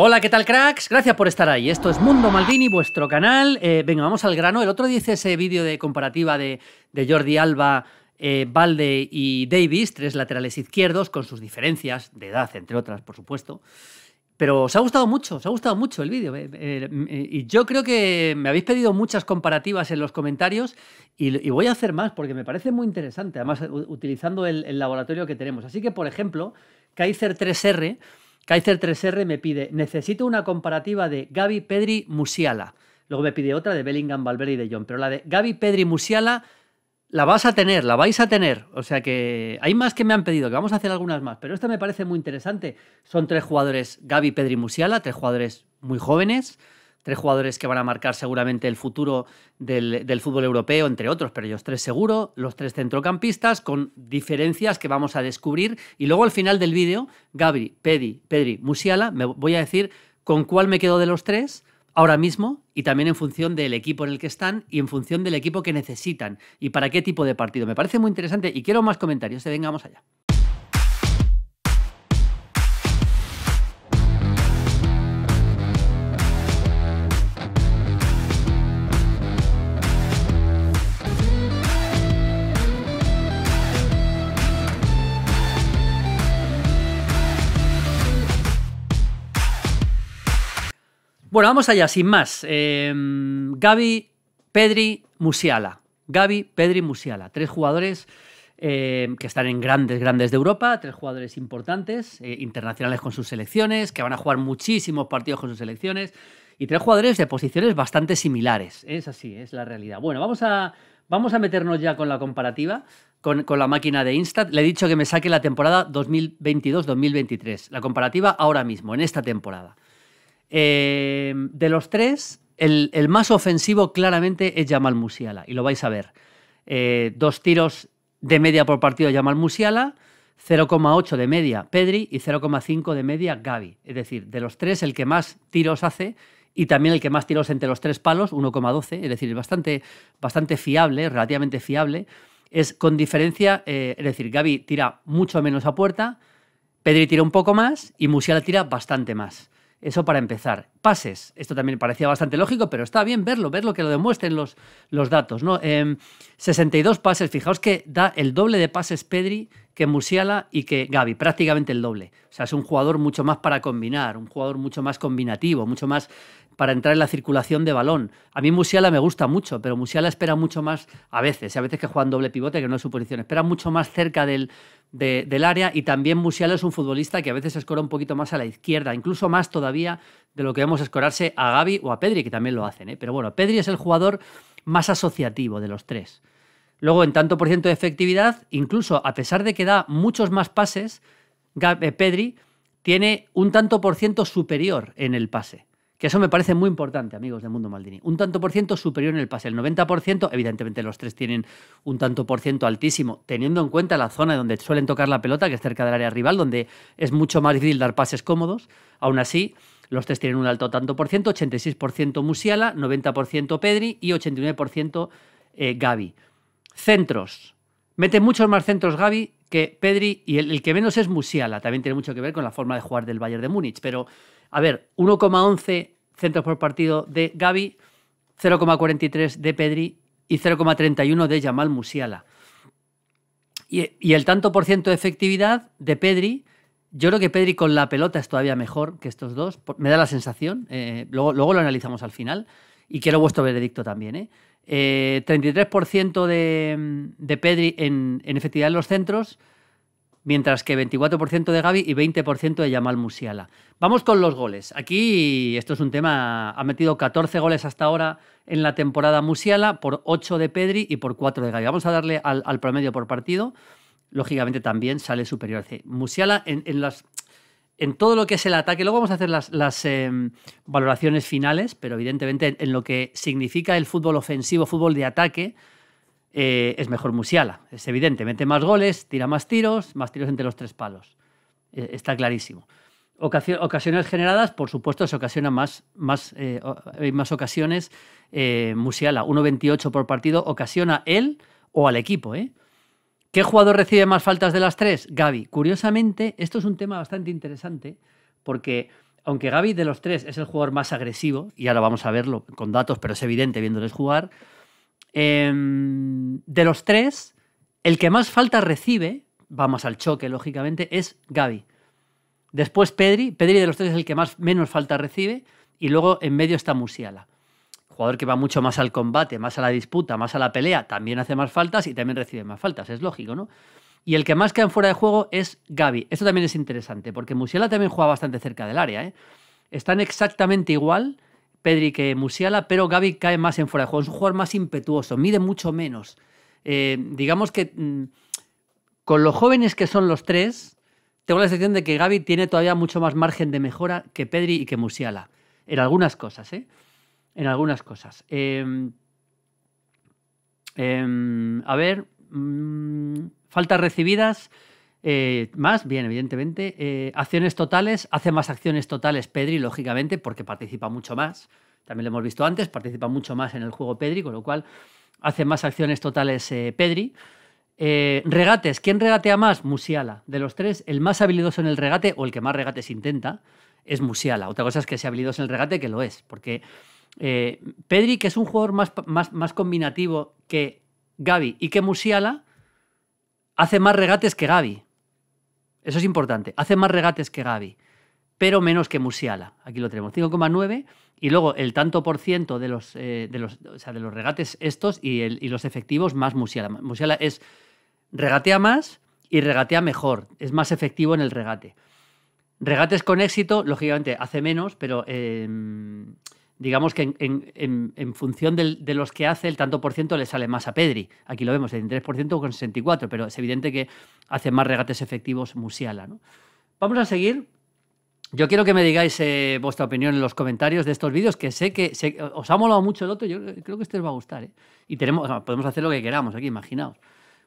Hola, ¿qué tal, cracks? Gracias por estar ahí. Esto es Mundo Maldini, vuestro canal. Eh, venga, vamos al grano. El otro día hice ese vídeo de comparativa de, Jordi Alba, Valde eh, y Davis, tres laterales izquierdos, con sus diferencias de edad, entre otras, por supuesto. Pero os ha gustado mucho, os ha gustado mucho el vídeo. Eh, y yo creo que me habéis pedido muchas comparativas en los comentarios y, voy a hacer más porque me parece muy interesante, además utilizando el, el laboratorio que tenemos. Así que, por ejemplo, Kaiser 3R Kaiser 3R me pide, necesito una comparativa de Gaby, Pedri, Musiala. Luego me pide otra de Bellingham, Valverde y de John. Pero la de Gaby, Pedri, Musiala, la vas a tener, la vais a tener. O sea que hay más que me han pedido, que vamos a hacer algunas más. Pero esta me parece muy interesante. Son tres jugadores, Gaby, Pedri, Musiala, tres jugadores muy jóvenes tres jugadores que van a marcar seguramente el futuro del, fútbol europeo, entre otros, pero ellos tres seguro, los tres centrocampistas, con diferencias que vamos a descubrir. Y luego al final del vídeo, Gabri, Pedri, Pedri, Musiala, me voy a decir con cuál me quedo de los tres ahora mismo y también en función del equipo en el que están y en función del equipo que necesitan y para qué tipo de partido. Me parece muy interesante y quiero más comentarios. se eh, vengamos allá. Bueno, vamos allá, sin más. Eh, Gaby, Pedri, Musiala. Gaby, Pedri, Musiala. Tres jugadores eh, que están en grandes, grandes de Europa, tres jugadores importantes, eh, internacionales con sus selecciones, que van a jugar muchísimos partidos con sus selecciones, y tres jugadores de posiciones bastante similares. Es así, es la realidad. Bueno, vamos a, vamos a meternos ya con la comparativa. Con, con, la máquina de Insta, Le he dicho que me saque la temporada 2022-2023, la comparativa ahora mismo, en esta temporada. Eh, de los tres, el, más ofensivo claramente es Jamal Musiala, y lo vais a ver. Eh, dos tiros de media por partido Jamal Musiala, 0,8 de media Pedri y 0,5 de media Gaby. Es decir, de los tres, el que más tiros hace y también el que más tiros entre los tres palos, 1,12, es decir, bastante, bastante fiable, relativamente fiable. Es con diferencia, eh, es decir, Gaby tira mucho menos a puerta, Pedri tira un poco más y Musiala tira bastante más. Eso para empezar. Pases. Esto también parecía bastante lógico, pero está bien verlo, ver lo que lo demuestren los, los datos. ¿no? 62 em, pases. Fijaos que da el doble de pases Pedri que Musiala y que Gaby, prácticamente el doble. O sea, es un jugador mucho más para combinar, un jugador mucho más combinativo, mucho más para entrar en la circulación de balón. A mí Musiala me gusta mucho, pero Musiala espera mucho más a veces, a veces que en doble pivote, que no es su posición, espera mucho más cerca del, área y también Musiala es un futbolista que a veces escora un poquito más a la izquierda, incluso más todavía de lo que vemos escorarse a Gaby o a Pedri, que también lo hacen. ¿eh? Pero bueno, Pedri es el jugador más asociativo de los tres. Luego, en tanto por ciento de efectividad, incluso a pesar de que da muchos más pases, eh, Pedri tiene un tanto por ciento superior en el pase. Que eso me parece muy importante, amigos de Mundo Maldini. Un tanto por ciento superior en el pase. El 90%, evidentemente los tres tienen un tanto por ciento altísimo, teniendo en cuenta la zona donde suelen tocar la pelota, que es cerca del área rival, donde es mucho más difícil dar pases cómodos. Aún así, los tres tienen un alto tanto por ciento, 86% Musiala, 90% Pedri y 89% eh, Gaby. Centros. Mete muchos más centros Gaby que Pedri y el, el que menos es Musiala. También tiene mucho que ver con la forma de jugar del Bayern de Múnich, pero a ver, 1,11 centros por partido de Gaby, 0,43 de Pedri y 0,31 de Jamal Musiala. Y, el tanto por ciento de efectividad de Pedri, yo creo que Pedri con la pelota es todavía mejor que estos dos, me da la sensación, eh, luego, lo analizamos al final, y quiero vuestro veredicto también. ¿eh? 33% eh, de, Pedri en efectividad en los centros, mientras que 24% de Gaby y 20% de Yamal Musiala. Vamos con los goles. Aquí esto es un tema, ha metido 14 goles hasta ahora en la temporada Musiala, por 8 de Pedri y por 4 de Gaby. Vamos a darle al, promedio por partido. Lógicamente también sale superior. Musiala en, en en todo lo que es el ataque. Luego vamos a hacer las, las em, valoraciones finales, pero evidentemente en, en, lo que significa el fútbol ofensivo, fútbol de ataque, eh, es mejor Musiala. Es evidente, mete más goles, tira más tiros, más tiros entre los tres palos. Eh, está clarísimo. ocasiones generadas, por supuesto, se ocasiona más, más, eh, más ocasiones Musiala. 1.28 por partido ocasiona él o al equipo. ¿Qué jugador recibe más faltas de las tres? Gaby. Curiosamente, esto es un tema bastante interesante porque aunque Gaby de los tres es el jugador más agresivo, y ahora vamos a verlo con datos, pero es evidente viéndoles jugar, Em, de los tres, el que más falta recibe, vamos al choque, lógicamente, es Gaby. Después Pedri, Pedri de los tres es el que más, menos falta recibe, y luego en medio está Musiala. Jugador que va mucho más al combate, más a la disputa, más a la pelea, también hace más faltas y también recibe más faltas, es lógico, ¿no? Y el que más queda fuera de juego es Gaby. Esto también es interesante, porque Musiala también juega bastante cerca del área, ¿eh? Están exactamente igual Pedri que Musiala, pero Gaby cae más en fuera de juego. Es un jugador más impetuoso, mide mucho menos. Eh, digamos que mm, con los jóvenes que son los tres, tengo la sensación de que Gaby tiene todavía mucho más margen de mejora que Pedri y que Musiala. En algunas cosas, ¿eh? En algunas cosas. Em, em, a ver, mm, faltas recibidas. Eh, más, bien, evidentemente. Eh, acciones totales, hace más acciones totales Pedri, lógicamente, porque participa mucho más. También lo hemos visto antes, participa mucho más en el juego Pedri, con lo cual hace más acciones totales eh, Pedri. regates, ¿quién regatea más? Musiala. De los tres, el más habilidoso en el regate o el que más regates intenta es Musiala. Otra cosa es que sea habilidoso en el regate, que lo es, porque Pedri, que es un jugador más, más, más combinativo que Gaby y que Musiala, hace más regates que Gaby eso es importante. Hace más regates que Gaby, pero menos que Musiala. Aquí lo tenemos, 5,9. Y luego el tanto por ciento de los, eh, de los, de los regates estos y, los efectivos más Musiala. Musiala es regatea más y regatea mejor. Es más efectivo en el regate. Regates con éxito, lógicamente, hace menos, pero... Em, digamos que en, función de los que hace, el tanto por ciento le sale más a Pedri. Aquí lo vemos, 3% con 64, pero es evidente que hace más regates efectivos Musiala. ¿no? Vamos a seguir. Yo quiero que me digáis eh, vuestra opinión en los comentarios de estos vídeos, que sé que os ha molado mucho el otro, yo creo que este os va a gustar. ¿eh? Y tenemos, podemos hacer lo que queramos aquí, imaginaos.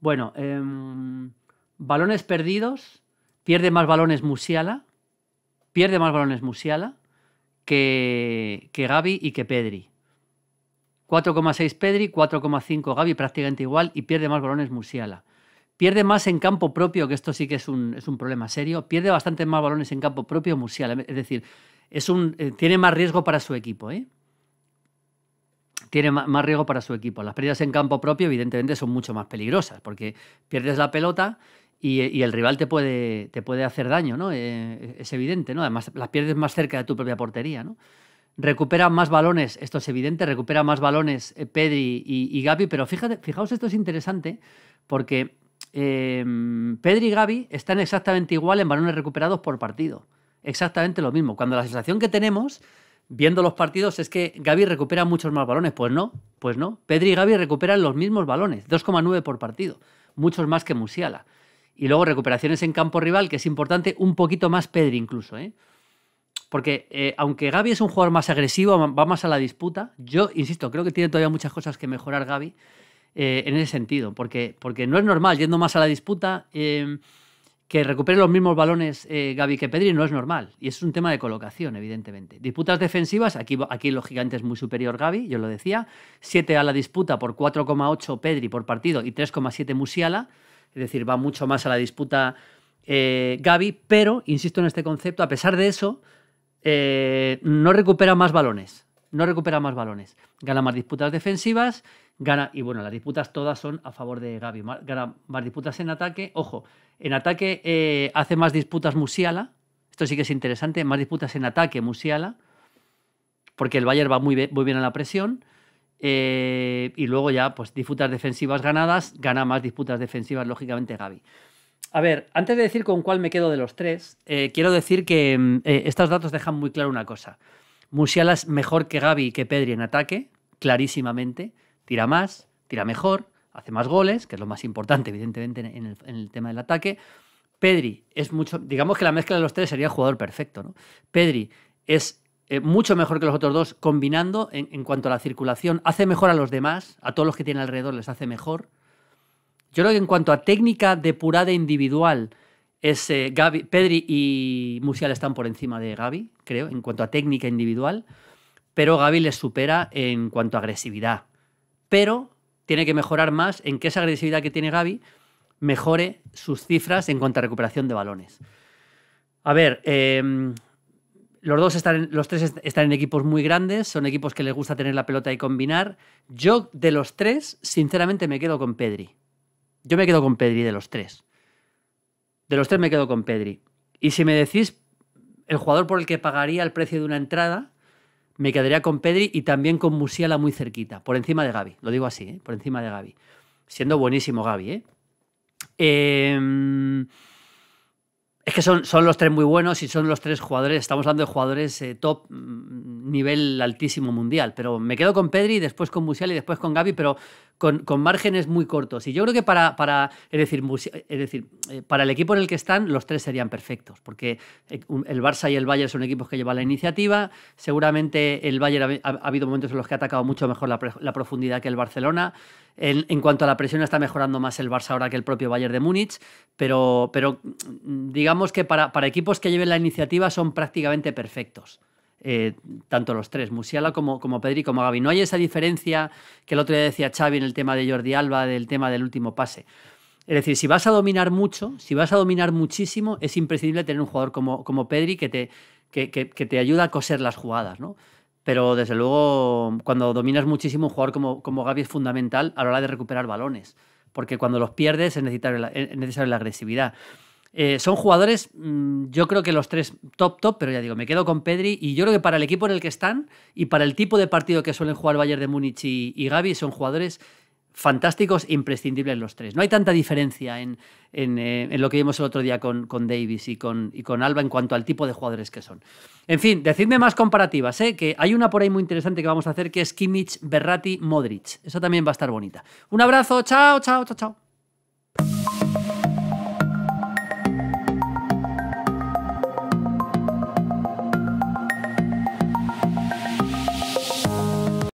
Bueno, em, balones perdidos, pierde más balones Musiala, pierde más balones Musiala, que, que Gaby y que Pedri. 4,6 Pedri, 4,5 Gaby, prácticamente igual, y pierde más balones Musiala. Pierde más en campo propio, que esto sí que es un, problema serio. Pierde bastante más balones en campo propio Musiala. Es decir, es un, eh, tiene más riesgo para su equipo. ¿eh? Tiene más, más riesgo para su equipo. Las pérdidas en campo propio, evidentemente, son mucho más peligrosas, porque pierdes la pelota y, el rival te puede, te puede hacer daño, ¿no? Eh, es evidente, ¿no? Además, las pierdes más cerca de tu propia portería, ¿no? Recupera más balones, esto es evidente, recupera más balones eh, Pedri y, y, Gaby, pero fíjate, fijaos, esto es interesante porque em, Pedri y Gaby están exactamente igual en balones recuperados por partido. Exactamente lo mismo. Cuando la sensación que tenemos viendo los partidos es que Gaby recupera muchos más balones. Pues no, pues no. Pedri y Gaby recuperan los mismos balones, 2,9 por partido, muchos más que Musiala. Y luego recuperaciones en campo rival, que es importante, un poquito más Pedri incluso. ¿eh? Porque eh, aunque Gaby es un jugador más agresivo, va más a la disputa, yo insisto, creo que tiene todavía muchas cosas que mejorar Gaby eh, en ese sentido. Porque, porque no es normal, yendo más a la disputa, em, que recupere los mismos balones eh, Gaby que Pedri, no es normal. Y es un tema de colocación, evidentemente. Disputas defensivas, aquí, aquí lógicamente es muy superior Gaby, yo lo decía. 7 a la disputa por 4,8 Pedri por partido y 3,7 Musiala es decir, va mucho más a la disputa eh, pero, insisto en este concepto, a pesar de eso, eh, no recupera más balones, no recupera más balones, gana más disputas defensivas, gana, y bueno, las disputas todas son a favor de Gaby, gana más disputas en ataque, ojo, en ataque eh, hace más disputas Musiala, esto sí que es interesante, más disputas en ataque Musiala, porque el Bayern va muy bien a la presión, eh, y luego ya, pues disputas defensivas ganadas, gana más disputas defensivas, lógicamente, Gaby. A ver, antes de decir con cuál me quedo de los tres, eh, quiero decir que mm, eh, estos datos dejan muy claro una cosa. Musiala es mejor que Gaby y que Pedri en ataque, clarísimamente. Tira más, tira mejor, hace más goles, que es lo más importante, evidentemente, en el, en el tema del ataque. Pedri es mucho, digamos que la mezcla de los tres sería el jugador perfecto, ¿no? Pedri es eh, mucho mejor que los otros dos combinando en, cuanto a la circulación. Hace mejor a los demás, a todos los que tienen alrededor les hace mejor. Yo creo que en cuanto a técnica depurada individual, es, eh, Pedri y Musial están por encima de Gaby, creo, en cuanto a técnica individual, pero Gaby les supera en cuanto a agresividad. Pero tiene que mejorar más en que esa agresividad que tiene Gaby mejore sus cifras en cuanto a recuperación de balones. A ver, em, los, dos están, los tres están en equipos muy grandes, son equipos que les gusta tener la pelota y combinar. Yo, de los tres, sinceramente me quedo con Pedri. Yo me quedo con Pedri de los tres. De los tres me quedo con Pedri. Y si me decís el jugador por el que pagaría el precio de una entrada, me quedaría con Pedri y también con Musiala muy cerquita, por encima de Gaby. Lo digo así, ¿eh? por encima de Gaby. Siendo buenísimo Gaby, ¿eh? eh es que son, son los tres muy buenos y son los tres jugadores, estamos hablando de jugadores eh, top, mm, nivel altísimo mundial, pero me quedo con Pedri, después con Musial y después con Gaby, pero con, márgenes muy cortos. Y yo creo que para, decir, decir, eh, para el equipo en el que están, los tres serían perfectos, porque eh, el Barça y el Bayern son equipos que llevan la iniciativa. Seguramente el Bayern ha, habido momentos en los que ha atacado mucho mejor la, profundidad que el Barcelona. En, cuanto a la presión está mejorando más el Barça ahora que el propio Bayern de Múnich, pero, pero digamos que para, para equipos que lleven la iniciativa son prácticamente perfectos. Eh, tanto los tres, Musiala como, como Pedri como Gaby. No hay esa diferencia que el otro día decía Xavi en el tema de Jordi Alba, del tema del último pase. Es decir, si vas a dominar mucho, si vas a dominar muchísimo, es imprescindible tener un jugador como, como Pedri que te, que, te ayuda a coser las jugadas, ¿no? Pero desde luego, cuando dominas muchísimo, un jugador como, como Gaby es fundamental a la hora de recuperar balones, porque cuando los pierdes es necesario es necesario la agresividad. Eh, son jugadores, mm, yo creo que los tres top, top, pero ya digo, me quedo con Pedri y yo creo que para el equipo en el que están y para el tipo de partido que suelen jugar Bayern de Múnich y, Gabi, son jugadores fantásticos, imprescindibles los tres. No hay tanta diferencia en, eh, lo que vimos el otro día con, con Davis y con, y con, Alba en cuanto al tipo de jugadores que son. En fin, decidme más comparativas, ¿eh? que hay una por ahí muy interesante que vamos a hacer que es Kimmich, Berrati, Modric. Eso también va a estar bonita. Un abrazo, chao, chao, chao, chao.